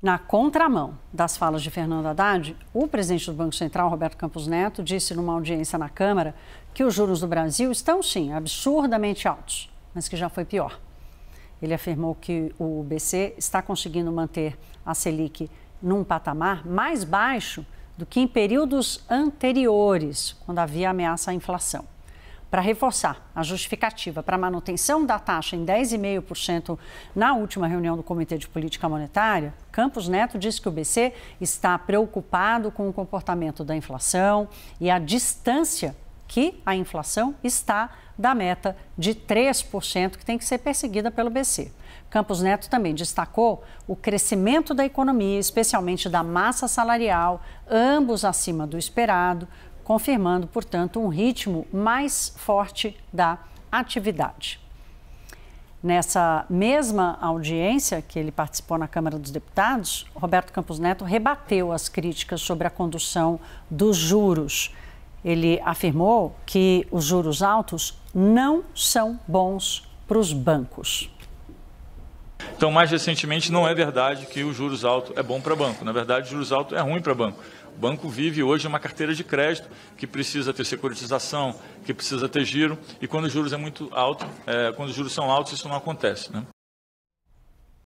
Na contramão das falas de Fernando Haddad, o presidente do Banco Central, Roberto Campos Neto, disse numa audiência na Câmara que os juros do Brasil estão, sim, absurdamente altos, mas que já foi pior. Ele afirmou que o BC está conseguindo manter a Selic num patamar mais baixo do que em períodos anteriores, quando havia ameaça à inflação para reforçar a justificativa para a manutenção da taxa em 10,5% na última reunião do Comitê de Política Monetária, Campos Neto disse que o BC está preocupado com o comportamento da inflação e a distância que a inflação está da meta de 3% que tem que ser perseguida pelo BC. Campos Neto também destacou o crescimento da economia, especialmente da massa salarial, ambos acima do esperado, confirmando, portanto, um ritmo mais forte da atividade. Nessa mesma audiência que ele participou na Câmara dos Deputados, Roberto Campos Neto rebateu as críticas sobre a condução dos juros. Ele afirmou que os juros altos não são bons para os bancos. Então, mais recentemente, não é verdade que o juros alto é bom para banco. Na verdade, juros alto é ruim para banco. O banco vive hoje uma carteira de crédito que precisa ter securitização, que precisa ter giro, e quando os juros é muito alto, é, quando os juros são altos, isso não acontece. Né?